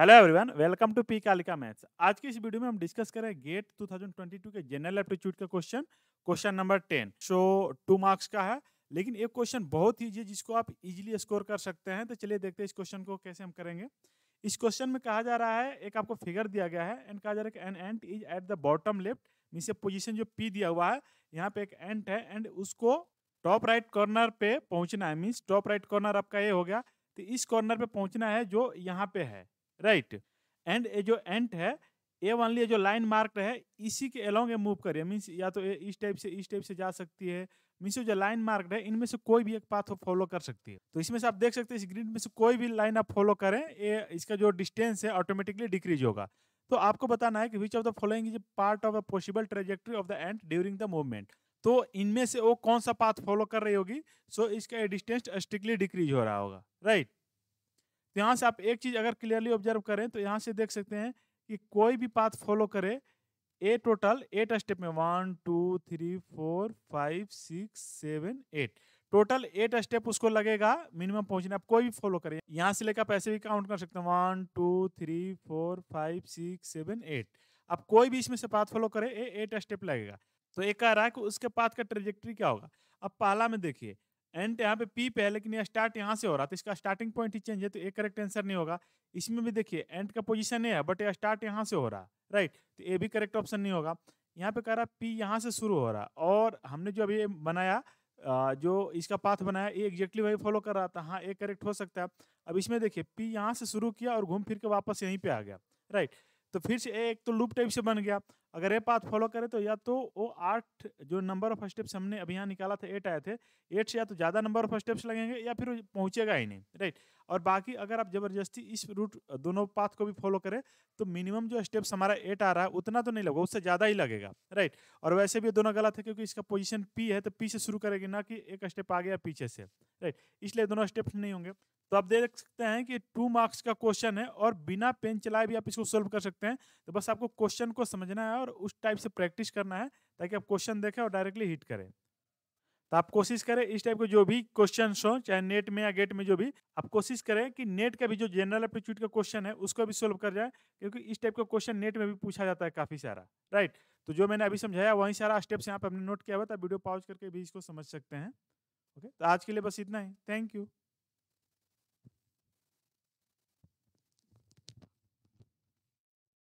Hello everyone welcome to P Kalika maths आज की इस वीडियो में हम डिस्कस करें गेट 2022 के जनरल एप्टीट्यूड का question question number ten so two marks का है लेकिन एक क्वेश्चन बहुत ही है जिसको आप इजीली स्कोर कर सकते हैं तो चलिए देखते हैं इस क्वेश्चन को कैसे हम करेंगे इस क्वेश्चन में कहा जा रहा है एक आपको फिगर दिया गया है एंड कहा जा रहा है an ant is at the bottom left नीचे पोजिशन जो पी दिया हुआ है यहाँ पे एक एंट है एंड उसको टॉप राइट कॉर्नर पे पहुंचना है मीन्स टॉप राइट कॉर्नर आपका ये हो गया तो इस कॉर्नर पे पहुंचना है जो यहाँ पे है राइट एंड ये जो एंट है ए वनली जो लाइन मार्क है इसी के अलोंग मूव करिए मीन्स या तो इस टाइप से इस टाइप से जा सकती है मीन्स जो लाइन मार्क है इनमें से कोई भी एक पाथ हो फॉलो कर सकती है तो इसमें से आप देख सकते हैं इस ग्रिड में से कोई भी लाइन आप फॉलो करें ये इसका जो डिस्टेंस है ऑटोमेटिकली डिक्रीज होगा तो आपको बताना है कि which of the following is part of the possible trajectory of the ant during the movement तो इनमें से वो कौन सा पाथ फॉलो कर रही होगी सो so इसका डिस्टेंस स्ट्रिक्टली डिक्रीज हो रहा होगा राइट तो यहाँ से आप एक चीज़ अगर क्लियरली ऑब्जर्व करें तो यहाँ से देख सकते हैं कि कोई भी पाथ फॉलो करे ए टोटल एट स्टेप में one two three four five six seven eight total eight step उसको लगेगा मिनिमम पहुंचने आप कोई भी फॉलो करें यहाँ से लेकर आप ऐसे भी काउंट कर सकते हैं one two three four five six seven eight आप कोई भी इसमें से पाथ फॉलो करें एट स्टेप लगेगा तो एक कह रहा है कि उसके पाथ का ट्रेजेक्ट्री क्या होगा अब पहला में देखिए एंड यहाँ पे पी पे है लेकिन यह स्टार्ट यहाँ से हो रहा है तो इसका स्टार्टिंग पॉइंट ही चेंज है तो ए करेक्ट आंसर नहीं होगा इसमें भी देखिए एंड का पोजिशन ये है बट यह स्टार्ट यहाँ से हो रहा है राइट तो ये भी करेक्ट ऑप्शन नहीं होगा यहाँ पे कह रहा पी यहाँ से शुरू हो रहा और हमने जो अभी बनाया जो इसका पाथ बनाया ये एग्जैक्टली वही फॉलो कर रहा था हाँ ये करेक्ट हो सकता है अब इसमें देखिए पी यहाँ से शुरू किया और घूम फिर के वापस यहीं पे आ गया राइट right. तो फिर से एक तो लूप टाइप से बन गया अगर ये पाथ फॉलो करे तो या तो वो आठ जो नंबर ऑफ स्टेप्स हमने अभी यहाँ निकाला था एट आए थे एट से या तो ज़्यादा नंबर ऑफ स्टेप्स लगेंगे या फिर पहुँचेगा ही नहीं राइट और बाकी अगर आप ज़बरदस्ती इस रूट दोनों पाथ को भी फॉलो करें तो मिनिमम जो स्टेप्स हमारा एट आ रहा है उतना तो नहीं लगेगा उससे ज़्यादा ही लगेगा राइट और वैसे भी दोनों गलत है क्योंकि इसका पोजिशन पी है तो पी से शुरू करेगी ना कि एक स्टेप आ गया पीछे से राइट इसलिए दोनों स्टेप्स नहीं होंगे तो आप देख सकते हैं कि टू मार्क्स का क्वेश्चन है और बिना पेन चलाए भी आप इसको सोल्व कर सकते हैं तो बस आपको क्वेश्चन को समझना है और उस टाइप से प्रैक्टिस करना है ताकि आप क्वेश्चन देखें और डायरेक्टली हिट करें तो आप कोशिश करें इस टाइप के जो भी क्वेश्चन हो चाहे नेट में या गेट में जो भी आप कोशिश करें कि नेट का भी जो जनरल एप्टीट्यूड का क्वेश्चन है उसको भी सोल्व कर जाए क्योंकि इस टाइप का क्वेश्चन नेट में भी पूछा जाता है काफ़ी सारा राइट तो जो मैंने अभी समझाया वही सारा स्टेप्स यहाँ पर हमने नोट किया हुआ था वीडियो पॉज करके भी इसको समझ सकते हैं ओके तो आज के लिए बस इतना ही थैंक यू